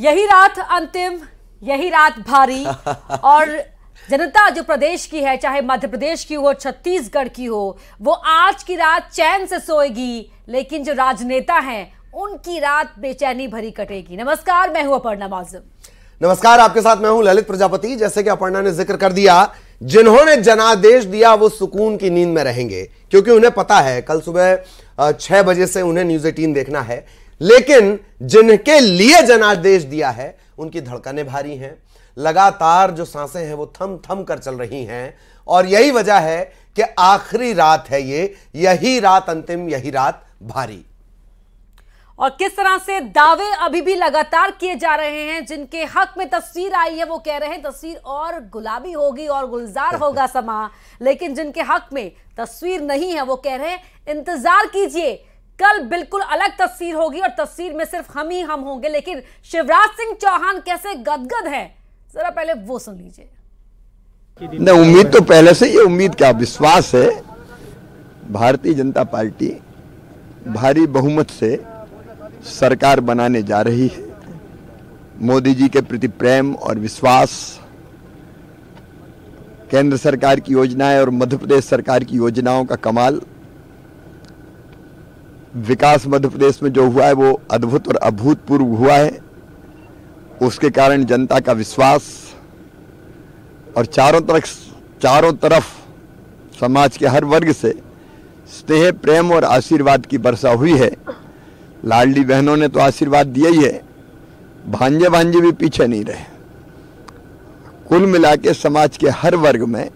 यही रात अंतिम यही रात भारी और जनता जो प्रदेश की है चाहे मध्य प्रदेश की हो छत्तीसगढ़ की हो वो आज की रात चैन से सोएगी लेकिन जो राजनेता हैं उनकी रात बेचैनी भरी कटेगी नमस्कार मैं हूं अपर्णा माजम नमस्कार आपके साथ मैं हूं ललित प्रजापति जैसे कि अपर्णा ने जिक्र कर दिया जिन्होंने जनादेश दिया वो सुकून की नींद में रहेंगे क्योंकि उन्हें पता है कल सुबह छह बजे से उन्हें न्यूज एटीन देखना है लेकिन जिनके लिए जनादेश दिया है उनकी धड़कनें भारी हैं लगातार जो सांसें हैं वो थम थम कर चल रही हैं और यही वजह है कि आखिरी रात है ये यही रात अंतिम यही रात भारी और किस तरह से दावे अभी भी लगातार किए जा रहे हैं जिनके हक में तस्वीर आई है वो कह रहे हैं तस्वीर और गुलाबी होगी और गुलजार होगा समा लेकिन जिनके हक में तस्वीर नहीं है वो कह रहे हैं इंतजार कीजिए कल बिल्कुल अलग तस्वीर होगी और तस्वीर में सिर्फ हम ही हम होंगे लेकिन शिवराज सिंह चौहान कैसे गदगद है जरा पहले वो सुन लीजिए नहीं उम्मीद तो पहले से ये उम्मीद क्या विश्वास है भारतीय जनता पार्टी भारी बहुमत से सरकार बनाने जा रही है मोदी जी के प्रति प्रेम और विश्वास केंद्र सरकार की योजनाएं और मध्य प्रदेश सरकार की योजनाओं का कमाल विकास मध्य प्रदेश में जो हुआ है वो अद्भुत और अभूतपूर्व हुआ है उसके कारण जनता का विश्वास और चारों तरफ चारों तरफ समाज के हर वर्ग से स्नेह प्रेम और आशीर्वाद की वर्षा हुई है लाडली बहनों ने तो आशीर्वाद दिया ही है भांजे भांजे भी पीछे नहीं रहे कुल मिला के समाज के हर वर्ग में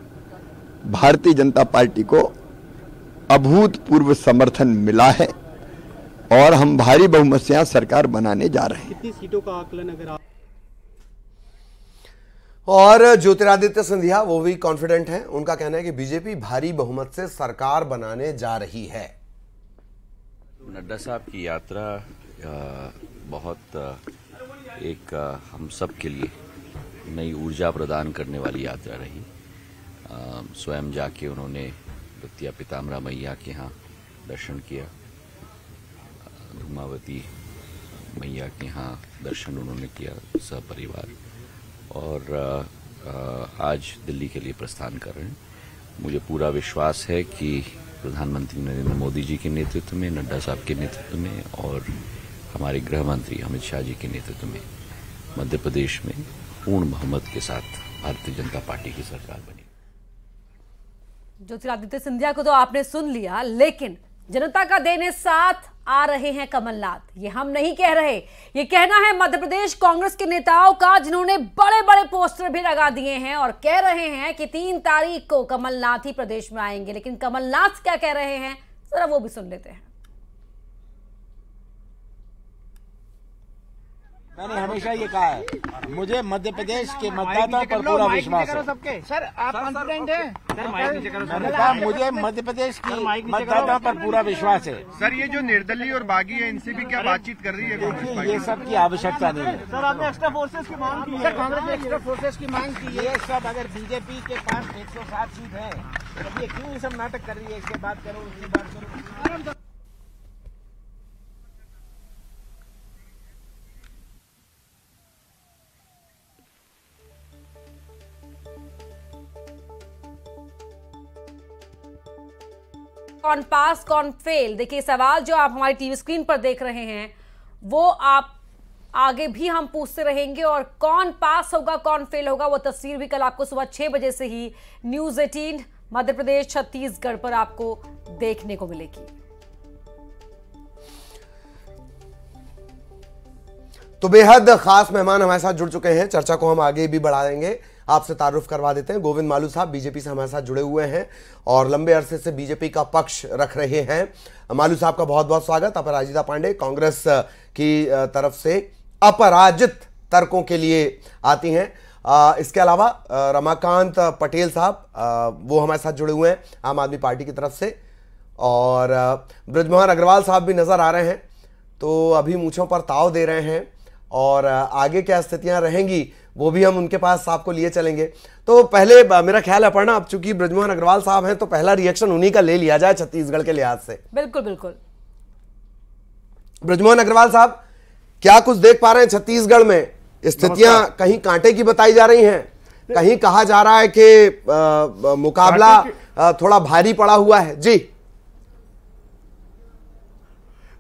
भारतीय जनता पार्टी को अभूतपूर्व समर्थन मिला है और हम भारी बहुमत से यहाँ सरकार बनाने जा रहे हैं कितनी सीटों का आकलन अगर आप और ज्योतिरादित्य सिंधिया वो भी कॉन्फिडेंट हैं उनका कहना है कि बीजेपी भारी बहुमत से सरकार बनाने जा रही है नड्डा साहब की यात्रा बहुत एक हम सब के लिए नई ऊर्जा प्रदान करने वाली यात्रा रही स्वयं जाके उन्होंने द्वितिया पितामरा मैया के यहाँ दर्शन किया धूमावती मैया के यहाँ दर्शन उन्होंने किया सपरिवार और आज दिल्ली के लिए प्रस्थान कर रहे हैं मुझे पूरा विश्वास है कि प्रधानमंत्री नरेंद्र मोदी जी के नेतृत्व में नड्डा साहब के नेतृत्व में और हमारे गृह मंत्री अमित शाह जी के नेतृत्व में मध्य प्रदेश में पूर्ण बहुमत के साथ भारतीय जनता पार्टी की सरकार बनी ज्योतिरादित्य सिंधिया को तो आपने सुन लिया लेकिन जनता का देने साथ आ रहे हैं कमलनाथ ये हम नहीं कह रहे ये कहना है मध्य प्रदेश कांग्रेस के नेताओं का जिन्होंने बड़े बड़े पोस्टर भी लगा दिए हैं और कह रहे हैं कि तीन तारीख को कमलनाथ ही प्रदेश में आएंगे लेकिन कमलनाथ क्या कह रहे हैं जरा वो भी सुन लेते हैं मैंने हमेशा ये कहा है मुझे मध्य प्रदेश के मतदाता पर पूरा विश्वास है सबके सर आप कॉन्फिडेंट मैंने कहा मुझे मध्य प्रदेश की मतदाता पर पूरा विश्वास है सर ये जो निर्दलीय और बागी है इनसे भी क्या बातचीत कर रही है ये सब की आवश्यकता नहीं है सर आपने एक्स्ट्रा फोर्सेज की मांग की है कांग्रेस ने एक्स्ट्रा फोर्सेज की मांग की है सब अगर बीजेपी के पास एक सीट है तो ये क्यों ये सब नाटक कर रही है इसके बात करो उसकी बात करो कौन पास कौन फेल देखिए सवाल जो आप हमारी टीवी स्क्रीन पर देख रहे हैं वो आप आगे भी हम पूछते रहेंगे और कौन पास होगा कौन फेल होगा वो तस्वीर भी कल आपको सुबह छह बजे से ही न्यूज़ एटीन मध्य प्रदेश छत्तीसगढ़ पर आपको देखने को मिलेगी तो बेहद खास मेहमान हमारे साथ जुड़ चुके हैं चर्चा को हम आगे भी बढ़ाएंगे आपसे तारुफ करवा देते हैं गोविंद मालू साहब बीजेपी से हमारे साथ जुड़े हुए हैं और लंबे अरसे से बीजेपी का पक्ष रख रहे हैं मालू साहब का बहुत बहुत स्वागत अपराजिता पांडे कांग्रेस की तरफ से अपराजित तर्कों के लिए आती हैं इसके अलावा रमाकांत पटेल साहब वो हमारे साथ जुड़े हुए हैं आम आदमी पार्टी की तरफ से और ब्रजमोहन अग्रवाल साहब भी नज़र आ रहे हैं तो अभी मूछों पर ताव दे रहे हैं और आगे क्या स्थितियां रहेंगी वो भी हम उनके पास आपको लिए चलेंगे तो पहले मेरा ख्याल है पढ़ना अब चूंकि ब्रजमोहन अग्रवाल साहब हैं तो पहला रिएक्शन उन्हीं का ले लिया जाए छत्तीसगढ़ के लिहाज से बिल्कुल बिल्कुल ब्रजमोहन अग्रवाल साहब क्या कुछ देख पा रहे हैं छत्तीसगढ़ में स्थितियां कहीं कांटे की बताई जा रही हैं कहीं कहा जा रहा है कि मुकाबला थोड़ा भारी पड़ा हुआ है जी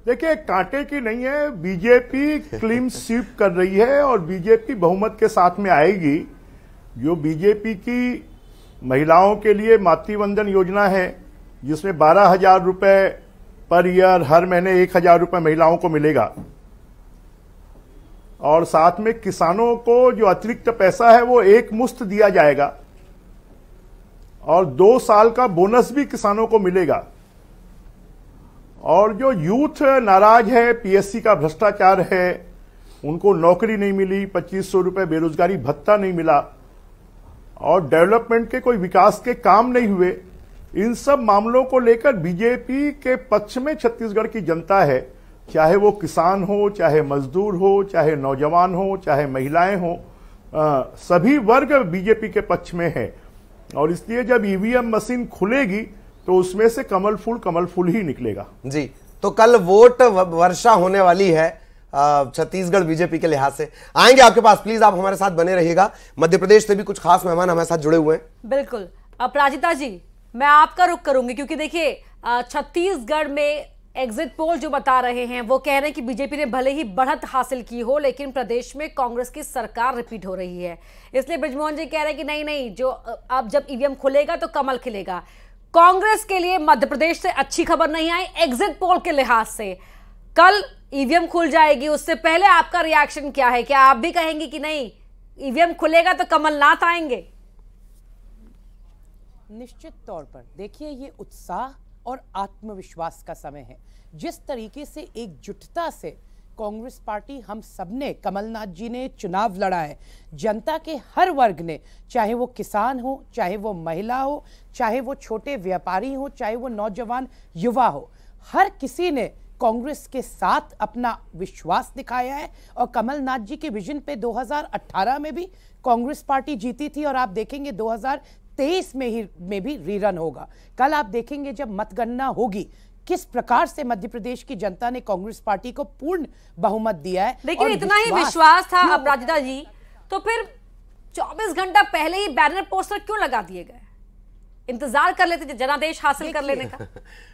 देखिए कांटे की नहीं है बीजेपी क्लीन स्वीप कर रही है और बीजेपी बहुमत के साथ में आएगी जो बीजेपी की महिलाओं के लिए मातृवंदन योजना है जिसमें बारह हजार रुपये पर ईयर हर महीने एक हजार रुपये महिलाओं को मिलेगा और साथ में किसानों को जो अतिरिक्त पैसा है वो एक मुश्त दिया जाएगा और दो साल का बोनस भी किसानों को मिलेगा और जो यूथ नाराज है पीएससी का भ्रष्टाचार है उनको नौकरी नहीं मिली पच्चीस सौ रुपये बेरोजगारी भत्ता नहीं मिला और डेवलपमेंट के कोई विकास के काम नहीं हुए इन सब मामलों को लेकर बीजेपी के पक्ष में छत्तीसगढ़ की जनता है चाहे वो किसान हो चाहे मजदूर हो चाहे नौजवान हो चाहे महिलाएं हो आ, सभी वर्ग बीजेपी के पक्ष में है और इसलिए जब ईवीएम e मशीन खुलेगी तो उसमें से कमल फूल कमल फूल ही निकलेगा जी तो कल वोट वर्षा होने वाली है छत्तीसगढ़ बीजेपी के लिहाज से आएंगे आपके पास प्लीज आप हमारे साथ बने रहिएगा मध्य प्रदेश से भी कुछ खास मेहमान हमारे साथ जुड़े हुए हैं बिल्कुल अपराजिता जी मैं आपका रुख करूंगी क्योंकि देखिए छत्तीसगढ़ में एग्जिट पोल जो बता रहे हैं वो कह रहे हैं कि बीजेपी ने भले ही बढ़त हासिल की हो लेकिन प्रदेश में कांग्रेस की सरकार रिपीट हो रही है इसलिए ब्रजमोहन जी कह रहे हैं कि नहीं नहीं जो अब जब ईवीएम खुलेगा तो कमल खिलेगा कांग्रेस के लिए मध्य प्रदेश से अच्छी खबर नहीं आई एग्जिट पोल के लिहाज से कल ईवीएम e खुल जाएगी उससे पहले आपका रिएक्शन क्या है क्या आप भी कहेंगे कि नहीं ईवीएम e खुलेगा तो कमलनाथ आएंगे निश्चित तौर पर देखिए ये उत्साह और आत्मविश्वास का समय है जिस तरीके से एकजुटता से कांग्रेस पार्टी हम सब ने कमलनाथ जी ने चुनाव लड़ा है जनता के हर वर्ग ने चाहे वो किसान हो चाहे वो महिला हो चाहे वो छोटे व्यापारी हो चाहे वो नौजवान युवा हो हर किसी ने कांग्रेस के साथ अपना विश्वास दिखाया है और कमलनाथ जी के विजन पे 2018 में भी कांग्रेस पार्टी जीती थी और आप देखेंगे 2023 में ही में भी रीरन होगा कल आप देखेंगे जब मतगणना होगी किस प्रकार से मध्य प्रदेश की जनता ने कांग्रेस पार्टी को पूर्ण बहुमत दिया है लेकिन इतना ही विश्वास था अपराजिता जी तो फिर 24 घंटा पहले ही बैनर पोस्टर क्यों लगा दिए गए इंतजार कर लेते जनादेश हासिल कर लेने का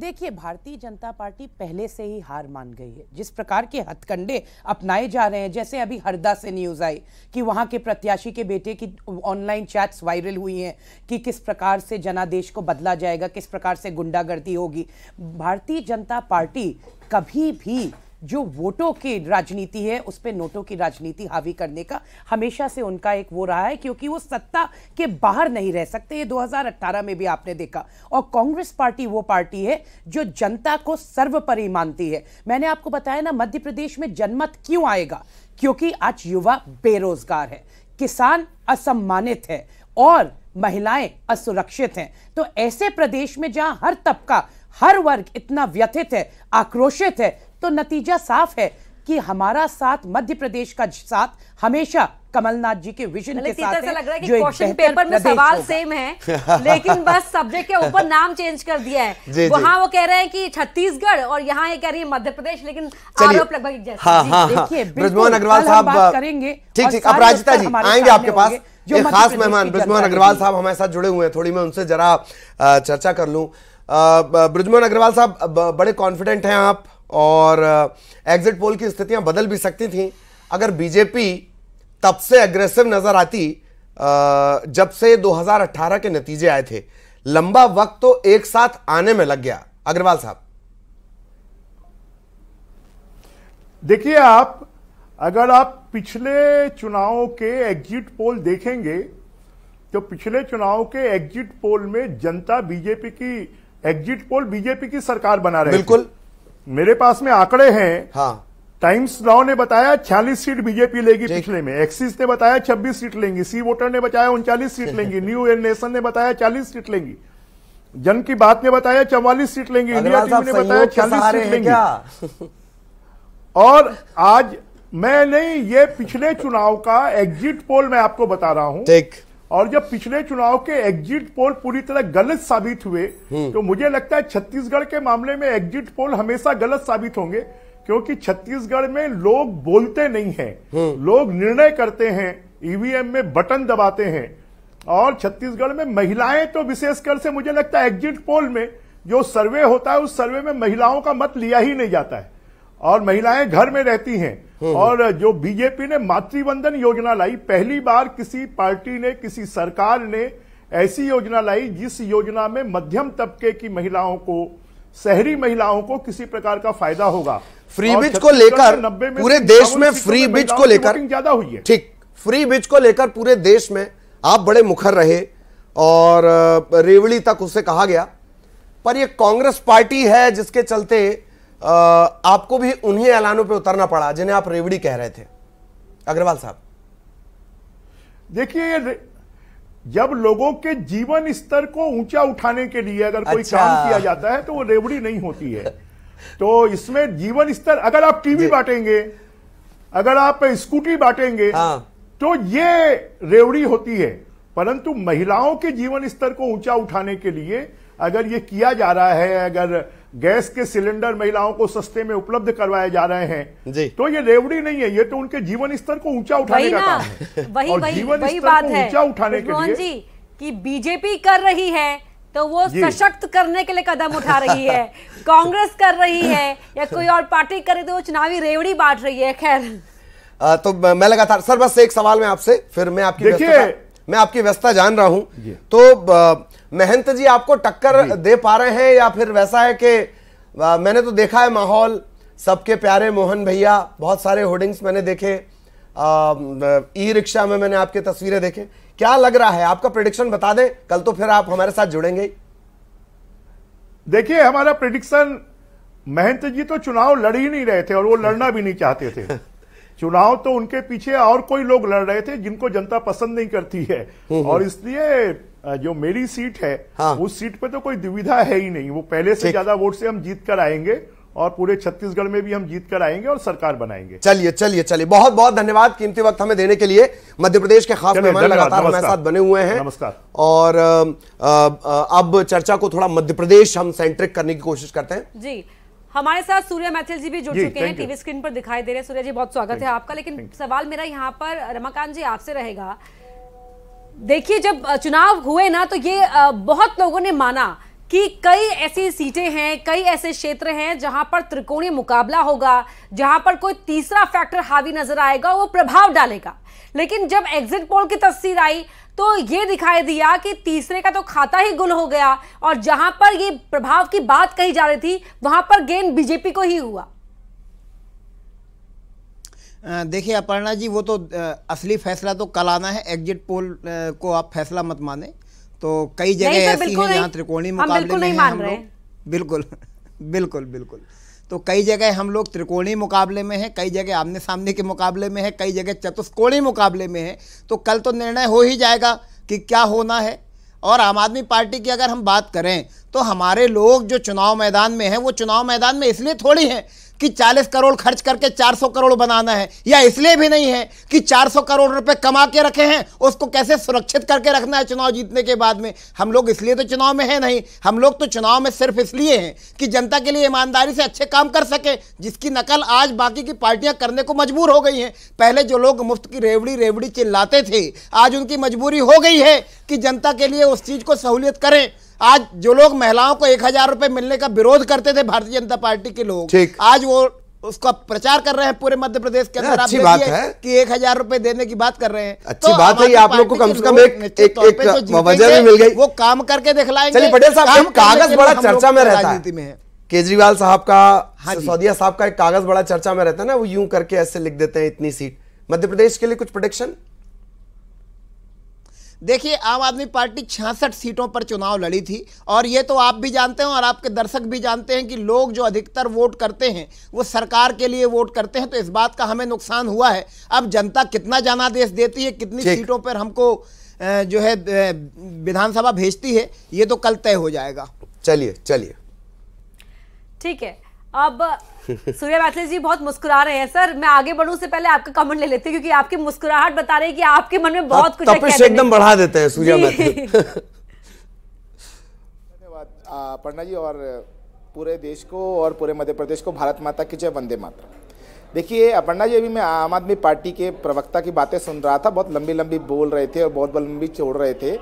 देखिए भारतीय जनता पार्टी पहले से ही हार मान गई है जिस प्रकार के हथकंडे अपनाए जा रहे हैं जैसे अभी हरदा से न्यूज़ आई कि वहाँ के प्रत्याशी के बेटे की ऑनलाइन चैट्स वायरल हुई हैं कि किस प्रकार से जनादेश को बदला जाएगा किस प्रकार से गुंडागर्दी होगी भारतीय जनता पार्टी कभी भी जो वोटों की राजनीति है उस पर नोटों की राजनीति हावी करने का हमेशा से उनका एक वो रहा है क्योंकि वो सत्ता के बाहर नहीं रह सकते ये 2018 में भी आपने देखा और कांग्रेस पार्टी वो पार्टी है जो जनता को सर्वपरि मानती है मैंने आपको बताया ना मध्य प्रदेश में जनमत क्यों आएगा क्योंकि आज युवा बेरोजगार है किसान असम्मानित है और महिलाएं असुरक्षित हैं तो ऐसे प्रदेश में जहां हर तबका हर वर्ग इतना व्यथित है आक्रोशित है तो नतीजा साफ है कि हमारा साथ मध्य प्रदेश का साथ हमेशा कमलनाथ जी के विजन के साथ है, लग रहा है कि क्वेश्चन पेपर में सवाल सेम है लेकिन बस सब्जेक्ट के ऊपर नाम चेंज कर दिया है वहाँ वो कह रहे हैं कि छत्तीसगढ़ और यहाँ ये कह रही है मध्य प्रदेश लेकिन आरोप लगभग हाँ, हाँ, देखिए हाँ। ब्रजमोहन अग्रवाल साहब करेंगे ठीक ठीक अब जी आएंगे आपके पास जो खास मेहमान ब्रजमोहन अग्रवाल साहब हमारे साथ जुड़े हुए हैं थोड़ी मैं उनसे जरा चर्चा कर लूँ ब्रजमोहन अग्रवाल साहब बड़े कॉन्फिडेंट हैं आप और एग्जिट uh, पोल की स्थितियां बदल भी सकती थीं अगर बीजेपी तब से अग्रेसिव नज़र आती uh, जब से 2018 के नतीजे आए थे लंबा वक्त तो एक साथ आने में लग गया अग्रवाल साहब देखिए आप अगर आप पिछले चुनाव के एग्जिट पोल देखेंगे तो पिछले चुनाव के एग्जिट पोल में जनता बीजेपी की एग्जिट पोल बीजेपी की सरकार बना रही बिल्कुल मेरे पास में आंकड़े हैं हाँ टाइम्स नाउ ने बताया छियालीस सीट बीजेपी लेगी पिछले में एक्सिस ने बताया छब्बीस सीट लेंगी सी वोटर ने बताया उनचालीस सीट लेंगी न्यू एन नेशन ने बताया चालीस सीट लेंगी जन की बात ने बताया चौवालीस सीट लेंगी इंडिया टीम ने बताया छियालीस सीट लेंगी और आज मैं नहीं ये पिछले चुनाव का एग्जिट पोल मैं आपको बता रहा हूं और जब पिछले चुनाव के एग्जिट पोल पूरी तरह गलत साबित हुए हम्म। तो मुझे लगता है छत्तीसगढ़ के मामले में एग्जिट पोल हमेशा गलत साबित होंगे क्योंकि छत्तीसगढ़ में लोग बोलते नहीं हैं हम्म। लोग निर्णय करते हैं ईवीएम e में बटन दबाते हैं और छत्तीसगढ़ में महिलाएं तो विशेषकर से मुझे लगता है एग्जिट पोल में जो सर्वे होता है उस सर्वे में महिलाओं का मत लिया ही नहीं जाता है और महिलाएं घर में रहती हैं हम्म, हम्म। और जो बीजेपी ने मातृवंदन योजना लाई पहली बार किसी पार्टी ने किसी सरकार ने ऐसी योजना लाई जिस योजना में मध्यम तबके की महिलाओं को शहरी महिलाओं को किसी प्रकार का फायदा होगा फ्री बीज को लेकर पूरे देश में फ्री बिज को लेकर ज्यादा हुई है ठीक फ्री बिज को लेकर पूरे देश में आप बड़े मुखर रहे और रेवड़ी तक उसे कहा गया पर यह कांग्रेस पार्टी है जिसके चलते आपको भी उन्हीं ऐलानों पर उतरना पड़ा जिन्हें आप रेवड़ी कह रहे थे अग्रवाल साहब देखिए जब लोगों के जीवन स्तर को ऊंचा उठाने के लिए अगर कोई अच्छा। काम किया जाता है तो वो रेवड़ी नहीं होती है तो इसमें जीवन स्तर अगर आप टीवी बांटेंगे अगर आप स्कूटी बांटेंगे हाँ। तो ये रेवड़ी होती है परंतु महिलाओं के जीवन स्तर को ऊंचा उठाने के लिए अगर ये किया जा रहा है अगर गैस के सिलेंडर महिलाओं को सस्ते में उपलब्ध करवाए जा रहे हैं जी। तो ये रेवड़ी नहीं है ये तो उनके जीवन स्तर को ऊंचा उठाने का काम है वही और वही, जीवन वही बात है ऊंचा उठाने के लिए जी कि बीजेपी कर रही है तो वो सशक्त करने के लिए कदम उठा रही है कांग्रेस कर रही है या कोई और पार्टी करे तो वो चुनावी रेवड़ी बांट रही है खैर तो मैं लगातार सर बस एक सवाल में आपसे फिर मैं आपकी देखिए मैं आपकी व्यवस्था जान रहा हूं तो महंत जी आपको टक्कर दे पा रहे हैं या फिर वैसा है कि मैंने तो देखा है माहौल सबके प्यारे मोहन भैया बहुत सारे होर्डिंग्स मैंने देखे ई रिक्शा में मैंने आपकी तस्वीरें देखे क्या लग रहा है आपका प्रिडिक्शन बता दें कल तो फिर आप हमारे साथ जुड़ेंगे देखिए हमारा प्रिडिक्शन महंत जी तो चुनाव लड़ ही नहीं रहे थे और वो लड़ना भी नहीं चाहते थे चुनाव तो उनके पीछे और कोई लोग लड़ रहे थे जिनको जनता पसंद नहीं करती है हम्म, हम्म। और इसलिए जो मेरी सीट है हाँ। उस सीट पे तो कोई दुविधा है ही नहीं वो पहले से ज्यादा वोट से हम जीत कर आएंगे और पूरे छत्तीसगढ़ में भी हम जीत कर आएंगे और सरकार बनाएंगे चलिए चलिए चलिए बहुत बहुत धन्यवाद कीमती वक्त हमें देने के लिए मध्य प्रदेश के खास मेहमान लगातार हमारे साथ बने हुए हैं नमस्कार और अब चर्चा को थोड़ा मध्य प्रदेश हम सेंट्रिक करने की कोशिश करते हैं जी हमारे साथ सूर्य मैथिल जी भी जुड़ चुके हैं टीवी स्क्रीन पर दिखाई दे रहे हैं सूर्य जी बहुत स्वागत है आपका लेकिन सवाल मेरा यहाँ पर रमाकांत जी आपसे रहेगा देखिए जब चुनाव हुए ना तो ये बहुत लोगों ने माना कि कई ऐसी सीटें हैं कई ऐसे क्षेत्र हैं जहां पर त्रिकोणीय मुकाबला होगा जहां पर कोई तीसरा फैक्टर हावी नजर आएगा वो प्रभाव डालेगा लेकिन जब एग्जिट पोल की तस्वीर आई तो ये दिखाई दिया कि तीसरे का तो खाता ही गुल हो गया और जहां पर ये प्रभाव की बात कही जा रही थी वहां पर गेंद बीजेपी को ही हुआ देखिए अपर्णा जी वो तो असली फैसला तो कल आना है एग्जिट पोल को आप फैसला मत माने तो कई जगह ऐसी हैं जहाँ त्रिकोणीय मुकाबले में हम लोग बिल्कुल बिल्कुल बिल्कुल तो कई जगह हम लोग त्रिकोणीय मुकाबले में हैं कई जगह आमने सामने के मुकाबले में है कई जगह चतुष्कोणीय मुकाबले में है तो कल तो निर्णय हो ही जाएगा कि क्या होना है और आम आदमी पार्टी की अगर हम बात करें तो हमारे लोग जो चुनाव मैदान में हैं वो चुनाव मैदान में इसलिए थोड़ी हैं कि 40 करोड़ खर्च करके 400 करोड़ बनाना है या इसलिए भी नहीं है कि 400 करोड़ रुपए कमा के रखे हैं उसको कैसे सुरक्षित करके रखना है चुनाव जीतने के बाद में हम लोग इसलिए तो चुनाव में है नहीं हम लोग तो चुनाव में सिर्फ इसलिए हैं कि जनता के लिए ईमानदारी से अच्छे काम कर सके जिसकी नकल आज बाकी की पार्टियां करने को मजबूर हो गई हैं पहले जो लोग मुफ्त की रेवड़ी रेवड़ी चिल्लाते थे आज उनकी मजबूरी हो गई है कि जनता के लिए उस चीज़ को सहूलियत करें आज जो लोग महिलाओं को एक हजार रुपए मिलने का विरोध करते थे भारतीय जनता पार्टी के लोग आज वो उसका प्रचार कर रहे हैं पूरे मध्य प्रदेश के अंदर अच्छी बात है कि एक हजार रूपए देने की बात कर रहे हैं अच्छी तो बात है आप लोग को कम से कम एक एक, एक वजह भी मिल गई वो काम करके दिखलाएंगे चलिए पटेल साहब कागज बड़ा चर्चा में रहता है केजरीवाल साहब का हाँ सौदिया साहब का एक कागज बड़ा चर्चा में रहता है ना वो यूं करके ऐसे लिख देते हैं इतनी सीट मध्य प्रदेश के लिए कुछ प्रोडिक्शन देखिए आम आदमी पार्टी छियासठ सीटों पर चुनाव लड़ी थी और ये तो आप भी जानते हैं और आपके दर्शक भी जानते हैं कि लोग जो अधिकतर वोट करते हैं वो सरकार के लिए वोट करते हैं तो इस बात का हमें नुकसान हुआ है अब जनता कितना जनादेश देती है कितनी सीटों पर हमको जो है विधानसभा भेजती है ये तो कल तय हो जाएगा चलिए चलिए ठीक है अब सूर्या मैथिली जी बहुत मुस्कुरा रहे हैं सर मैं आगे बढ़ू से पहले आपका कमेंट ले लेते क्योंकि आपकी मुस्कुराहट बता रहे कि आपके मन में बहुत कुछ तपिश एकदम बढ़ा देते हैं सूर्या मैथिली धन्यवाद पढ़ना जी और पूरे देश को और पूरे मध्य प्रदेश को भारत माता की जय वंदे मातरम देखिए अपर्णा जी अभी मैं आम आदमी पार्टी के प्रवक्ता की बातें सुन रहा था बहुत लंबी लंबी बोल रहे थे और बहुत लंबी छोड़ रहे थे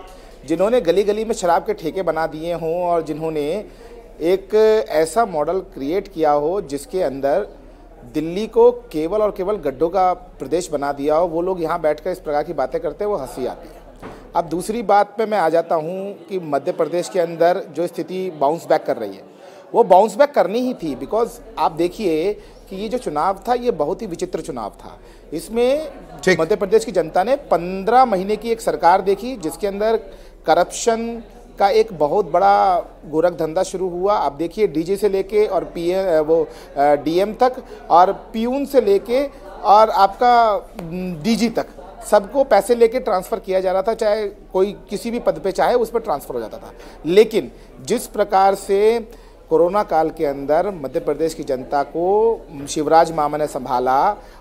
जिन्होंने गली गली में शराब के ठेके बना दिए हों और जिन्होंने एक ऐसा मॉडल क्रिएट किया हो जिसके अंदर दिल्ली को केवल और केवल गड्ढों का प्रदेश बना दिया हो वो लोग यहाँ बैठकर इस प्रकार की बातें करते हैं वो हंसी आती है अब दूसरी बात पे मैं आ जाता हूँ कि मध्य प्रदेश के अंदर जो स्थिति बाउंस बैक कर रही है वो बाउंस बैक करनी ही थी बिकॉज आप देखिए कि ये जो चुनाव था ये बहुत ही विचित्र चुनाव था इसमें मध्य प्रदेश की जनता ने पंद्रह महीने की एक सरकार देखी जिसके अंदर करप्शन का एक बहुत बड़ा गोरख धंधा शुरू हुआ आप देखिए डीजे से लेके और पी वो डीएम तक और पीयून से लेके और आपका डीजी तक सबको पैसे लेके ट्रांसफ़र किया जा रहा था चाहे कोई किसी भी पद पे चाहे उस पर ट्रांसफ़र हो जाता था लेकिन जिस प्रकार से कोरोना काल के अंदर मध्य प्रदेश की जनता को शिवराज मामा ने संभाला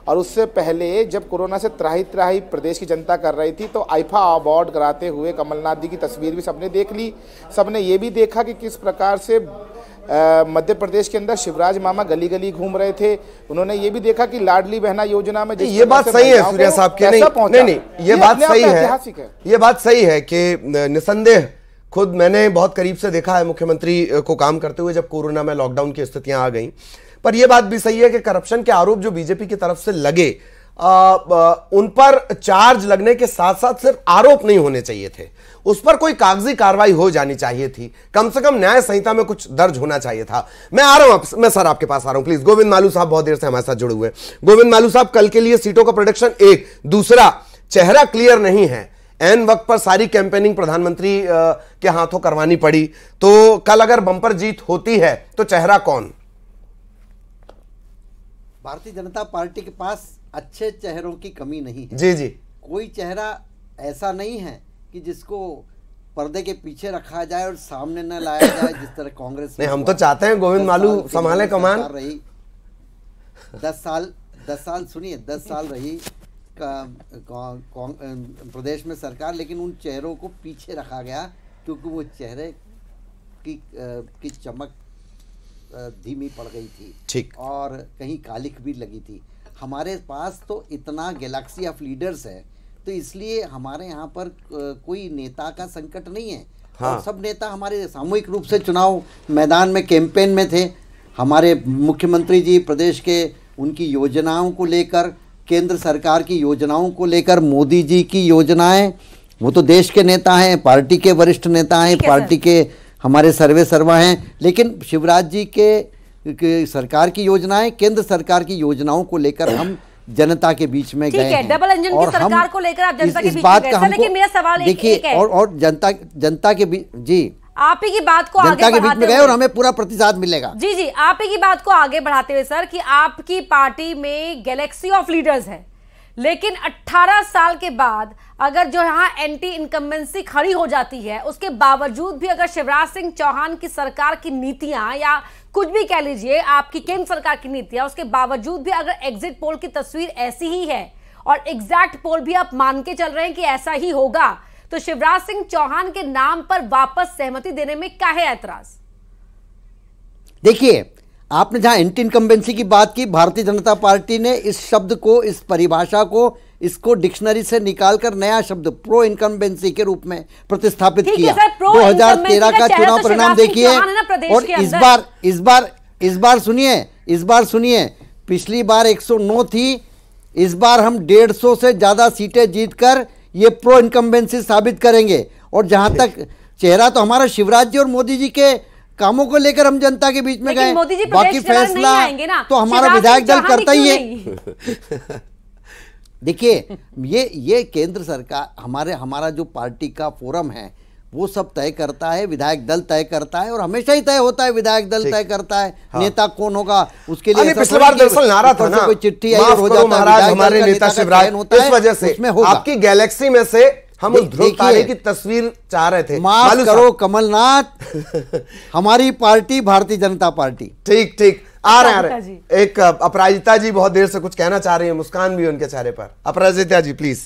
और उससे पहले जब कोरोना से त्राही त्राही प्रदेश की जनता कर रही थी तो आइफा अवार्ड कराते हुए कमलनाथ जी की तस्वीर भी सबने देख ली सबने ये भी देखा कि किस प्रकार से मध्य प्रदेश के अंदर शिवराज मामा गली गली घूम रहे थे उन्होंने ये भी देखा कि लाडली बहना योजना में ये बात सही है सूर्या साहब की नहीं नहीं ये बात सही है ये बात सही है कि निसंदेह खुद मैंने बहुत करीब से देखा है मुख्यमंत्री को काम करते हुए जब कोरोना में लॉकडाउन की स्थितियां आ गई पर यह बात भी सही है कि करप्शन के आरोप जो बीजेपी की तरफ से लगे आ, आ, उन पर चार्ज लगने के साथ साथ सिर्फ आरोप नहीं होने चाहिए थे उस पर कोई कागजी कार्रवाई हो जानी चाहिए थी कम से कम न्याय संहिता में कुछ दर्ज होना चाहिए था मैं आ रहा हूं मैं सर आपके पास आ रहा हूं प्लीज गोविंद मालू साहब बहुत देर से हमारे साथ जुड़े हुए गोविंद मालू साहब कल के लिए सीटों का प्रोडक्शन एक दूसरा चेहरा क्लियर नहीं है एन वक्त पर सारी कैंपेनिंग प्रधानमंत्री के हाथों करवानी पड़ी तो कल अगर बंपर जीत होती है तो चेहरा कौन भारतीय जनता पार्टी के पास अच्छे चेहरों की कमी नहीं है जी जी कोई चेहरा ऐसा नहीं है कि जिसको पर्दे के पीछे रखा जाए और सामने न लाया जाए जिस तरह कांग्रेस नहीं हम तो चाहते हैं गोविंद मालू संभाले कमान रही दस साल दस साल सुनिए दस साल रही प्रदेश में सरकार लेकिन उन चेहरों को पीछे रखा गया क्योंकि वो चेहरे की की चमक धीमी पड़ गई थी ठीक और कहीं कालिक भी लगी थी हमारे पास तो इतना गैलेक्सी ऑफ लीडर्स है तो इसलिए हमारे यहाँ पर कोई नेता का संकट नहीं है हाँ। और सब नेता हमारे सामूहिक रूप से चुनाव मैदान में कैंपेन में थे हमारे मुख्यमंत्री जी प्रदेश के उनकी योजनाओं को लेकर केंद्र सरकार की योजनाओं को लेकर मोदी जी की योजनाएं वो तो देश के नेता हैं पार्टी के वरिष्ठ नेता हैं पार्टी के हमारे सर्वे सर्वा हैं लेकिन शिवराज जी के, के सरकार की योजनाएं केंद्र सरकार की योजनाओं को लेकर हम जनता के बीच में गए डबल इंजन की सरकार को लेकर आप जनता इस, के बीच बात में गए लेकिन मेरा सवाल देखिए और और जनता जनता के बीच जी आप ही की बात को आगे बढ़ाते बीच में गए और हमें पूरा प्रतिसाद मिलेगा जी जी आप ही की बात को आगे बढ़ाते हुए सर कि आपकी पार्टी में गैलेक्सी ऑफ लीडर्स है लेकिन 18 साल के बाद अगर जो यहाँ एंटी इनकम्बेंसी खड़ी हो जाती है उसके बावजूद भी अगर शिवराज सिंह चौहान की सरकार की नीतियां या कुछ भी कह लीजिए आपकी केंद्र सरकार की नीतियां उसके बावजूद भी अगर एग्जिट पोल की तस्वीर ऐसी ही है और एग्जैक्ट पोल भी आप मान के चल रहे हैं कि ऐसा ही होगा तो शिवराज सिंह चौहान के नाम पर वापस सहमति देने में क्या है ऐतराज देखिए आपने जहां एंटी इनकम्बेंसी की बात की भारतीय जनता पार्टी ने इस शब्द को इस परिभाषा को इसको डिक्शनरी से निकालकर नया शब्द प्रो इनकम्बेंसी के रूप में प्रतिस्थापित किया दो हजार तेरह का तो चुनाव परिणाम देखिए और इस बार इस बार इस बार सुनिए इस बार सुनिए पिछली बार 109 थी इस बार हम 150 से ज़्यादा सीटें जीतकर ये प्रो इनकम्बेंसी साबित करेंगे और जहाँ तक चेहरा तो हमारा शिवराज जी और मोदी जी के कामों को लेकर हम जनता के बीच में गए बाकी फैसला तो हमारा विधायक दल करता ही है देखिए ये ये केंद्र सरकार हमारे हमारा जो पार्टी का फोरम है वो सब तय करता है विधायक दल तय करता है और हमेशा ही तय होता है विधायक दल तय करता है हाँ। नेता कौन होगा उसके लिए पिछले बार दरअसल नारा था ना कोई चिट्ठी आई हो जाता महाराज हमारे नेता शिवराज होता है वजह से उसमें आपकी गैलेक्सी में से हम ध्रुव की तस्वीर चाह रहे थे माफ करो कमलनाथ हमारी पार्टी भारतीय जनता पार्टी ठीक ठीक आ रहे हैं एक अपराजिता जी बहुत देर से कुछ कहना चाह रही है मुस्कान भी उनके चेहरे पर अपराजिता जी प्लीज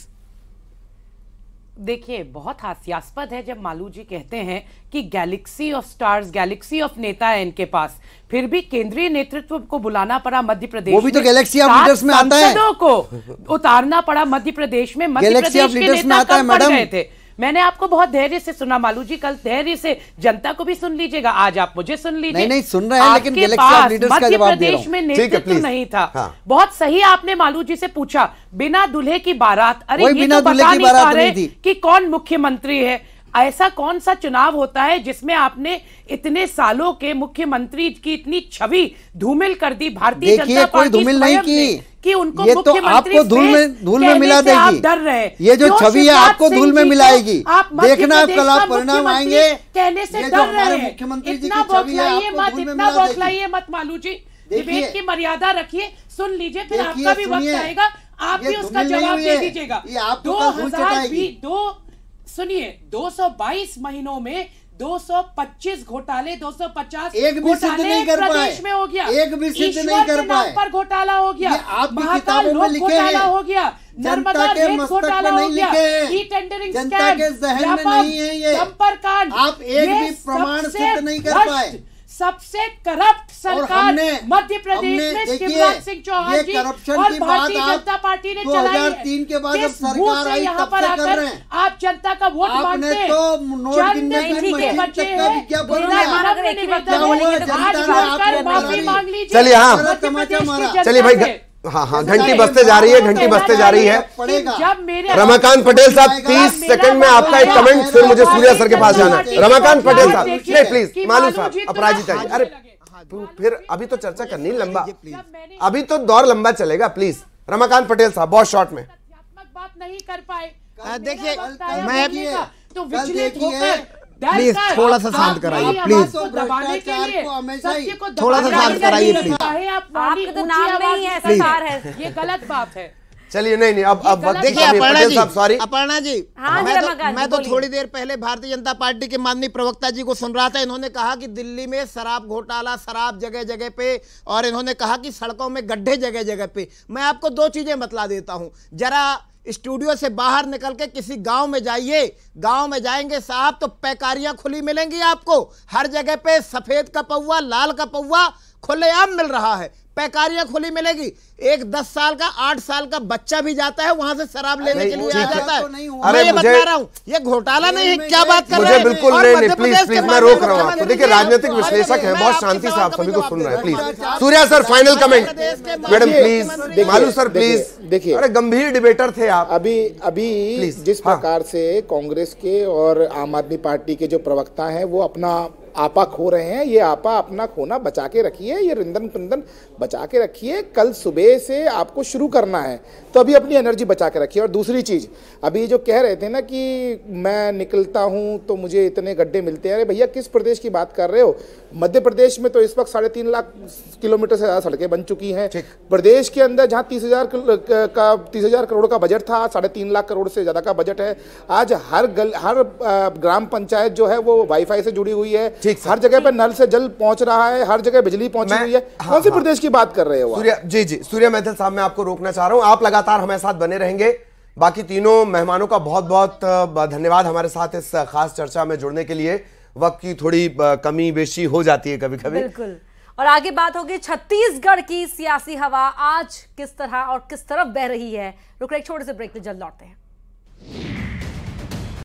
देखिए बहुत हास्यास्पद है जब मालू जी कहते हैं कि galaxy of stars galaxy of नेता है इनके पास फिर भी केंद्रीय नेतृत्व को बुलाना पड़ा मध्य प्रदेश वो भी तो गैलेक्सी ऑफ लीडर्स में आता है को उतारना पड़ा मध्य प्रदेश में मध्य प्रदेश के नेता कम पड़ गए थे मैंने आपको बहुत धैर्य से सुना मालू जी कल धैर्य से जनता को भी सुन लीजिएगा आज आप मुझे सुन लीजिए नहीं नहीं सुन रहे हैं लेकिन मध्य प्रदेश में नेतृत्व नहीं था हाँ। बहुत सही आपने मालू जी से पूछा बिना दूल्हे की बारात अरे ये तो बता नहीं पा रहे कि कौन मुख्यमंत्री है ऐसा कौन सा चुनाव होता है जिसमें आपने इतने सालों के मुख्यमंत्री की इतनी छवि धूमिल कर दी भारतीय जनता पार्टी धूमिल नहीं की कि उनको ये तो आपको धूल में धूल में मिला देगी डर रहे ये जो छवि है आपको धूल में मिलाएगी आप देखना आप कल आप परिणाम आएंगे कहने से डर रहे हैं मुख्यमंत्री जी की छवि है आपको धूल में मत मालू जी डिबेट की मर्यादा रखिए सुन लीजिए फिर आपका भी वक्त आएगा आप भी उसका जवाब दे दीजिएगा दो हजार दो सुनिए 222 महीनों में 225 घोटाले 250 एक भी सिद्ध नहीं कर पाए प्रदेश में हो गया एक भी सिद्ध नहीं कर पाए पर घोटाला हो गया आप महाकाल लिखे हैं हो गया नर्मदा के घोटाला हो गया ई टेंडरिंग जनता के जहन में नहीं है ये संपर्क आप एक भी प्रमाण सिद्ध नहीं कर पाए सबसे करप्ट सरकार मध्य प्रदेश में शिवराज सिंह चौहान जी और भारतीय जनता पार्टी ने चलाई तीन के बाद जिस सरकार आई यहाँ पर आकर आप जनता का वोट मांगते हैं तो चलिए हाँ चलिए भाई हाँ हाँ घंटी बसते जा रही है घंटी बसते जा रही है रमाकांत पटेल साहब तीस सेकंड में आपका एक कमेंट फिर मुझे सूर्या सर के पास जाना रमाकांत पटेल साहब नहीं प्लीज मालू साहब अपराजिता जी अरे हाँ, तो फिर अभी तो चर्चा करनी लंबा अभी तो दौर लंबा चलेगा प्लीज रमाकांत पटेल साहब बहुत शॉर्ट में बात नहीं कर पाए देखिए मैं तो विचलित होकर प्लीज थोड़ा सा शांत कराइए प्लीज दबाने के लिए थोड़ा सा शांत कराइए प्लीज तो प्लीज ये गलत बात है चलिए नहीं नहीं अब अब देखिए अपर्णा जी सॉरी अपर्णा जी हाँ मैं तो, मैं तो थोड़ी देर पहले भारतीय जनता पार्टी के माननीय प्रवक्ता जी को सुन रहा था इन्होंने कहा कि दिल्ली में शराब घोटाला शराब जगह जगह पे और इन्होंने कहा कि सड़कों में गड्ढे जगह जगह पे मैं आपको दो चीजें बतला देता हूँ जरा स्टूडियो से बाहर निकल के किसी गांव में जाइए गांव में जाएंगे साहब तो पैकारियां खुली मिलेंगी आपको हर जगह पे सफ़ेद का पौवा लाल का पौवा खुलेआम मिल रहा है पैकारियां खुली मिलेगी एक दस साल का आठ साल का बच्चा भी जाता है वहां से शराब लेने के लिए आ जाता तो है मैं ये बता रहा हूँ ये घोटाला नहीं है क्या बात कर रहे बिल्कुल नहीं प्लीज प्लीज मैं रोक रहा हूँ देखिए राजनीतिक विश्लेषक है बहुत शांति से आप सभी को सुन रहे हैं please Surya sir final comment madam please Malu sir please देखिए अरे गंभीर डिबेटर थे आप अभी अभी जिस हाँ। प्रकार से कांग्रेस के और आम आदमी पार्टी के जो प्रवक्ता हैं वो अपना आपा खो रहे हैं ये आपा अपना खोना बचा के रखिए ये रिंदन पिंदन बचा के रखिए कल सुबह से आपको शुरू करना है तो अभी अपनी एनर्जी बचा के रखिए और दूसरी चीज़ अभी जो कह रहे थे ना कि मैं निकलता हूँ तो मुझे इतने गड्ढे मिलते हैं अरे भैया किस प्रदेश की बात कर रहे हो मध्य प्रदेश में तो इस वक्त साढ़े तीन लाख किलोमीटर से ज़्यादा सड़कें बन चुकी हैं प्रदेश के अंदर जहाँ तीस हज़ार का तीस हज़ार करोड़ का बजट था साढ़े तीन लाख करोड़ से ज़्यादा का बजट है आज हर गल हर ग्राम पंचायत जो है वो वाईफाई से जुड़ी हुई है ठीक हर जगह पर नल से जल पहुंच रहा है हर जगह बिजली पहुंच रही है हाँ, कौन से हाँ, प्रदेश की बात कर रहे हो सूर्य जी जी सूर्य मैथिल साहब मैं आपको रोकना चाह रहा हूँ आप लगातार हमारे साथ बने रहेंगे बाकी तीनों मेहमानों का बहुत बहुत धन्यवाद हमारे साथ इस खास चर्चा में जुड़ने के लिए वक्त की थोड़ी कमी बेशी हो जाती है कभी कभी बिल्कुल और आगे बात होगी छत्तीसगढ़ की सियासी हवा आज किस तरह और किस तरफ बह रही है रुक रहे छोटे से ब्रेक में जल्द लौटते हैं